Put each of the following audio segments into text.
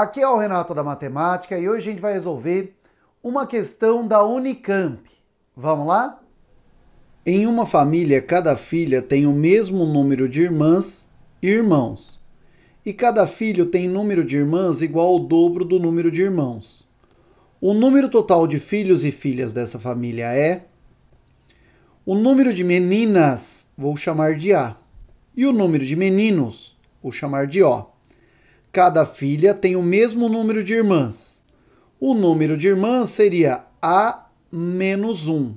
Aqui é o Renato da Matemática e hoje a gente vai resolver uma questão da Unicamp. Vamos lá? Em uma família, cada filha tem o mesmo número de irmãs e irmãos. E cada filho tem número de irmãs igual ao dobro do número de irmãos. O número total de filhos e filhas dessa família é. O número de meninas, vou chamar de A. E o número de meninos, vou chamar de O cada filha tem o mesmo número de irmãs. O número de irmãs seria A menos 1.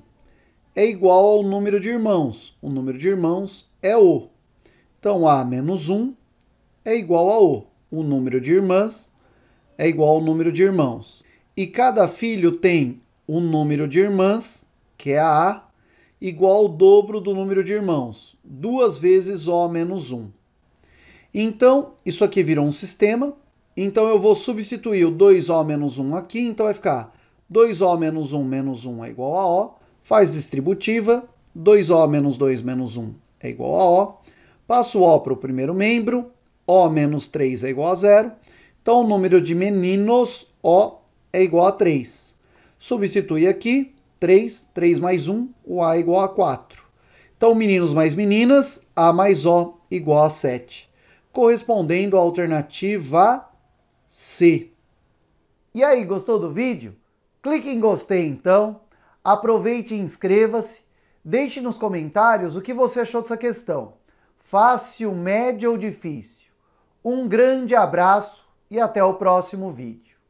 É igual ao número de irmãos. O número de irmãos é O. Então, A menos 1 é igual a O. O número de irmãs é igual ao número de irmãos. E cada filho tem o um número de irmãs, que é a A, igual ao dobro do número de irmãos, duas vezes O menos 1. Então, isso aqui virou um sistema. Então, eu vou substituir o 2O menos 1 aqui. Então, vai ficar 2O menos 1 menos 1 é igual a O. Faz distributiva. 2O menos 2 menos 1 é igual a O. Passo o para o primeiro membro. O menos 3 é igual a zero. Então, o número de meninos, O, é igual a 3. Substitui aqui, 3, 3 mais 1, o A é igual a 4. Então, meninos mais meninas, A mais O igual a 7 correspondendo à alternativa C. E aí, gostou do vídeo? Clique em gostei então, aproveite e inscreva-se, deixe nos comentários o que você achou dessa questão, fácil, médio ou difícil. Um grande abraço e até o próximo vídeo.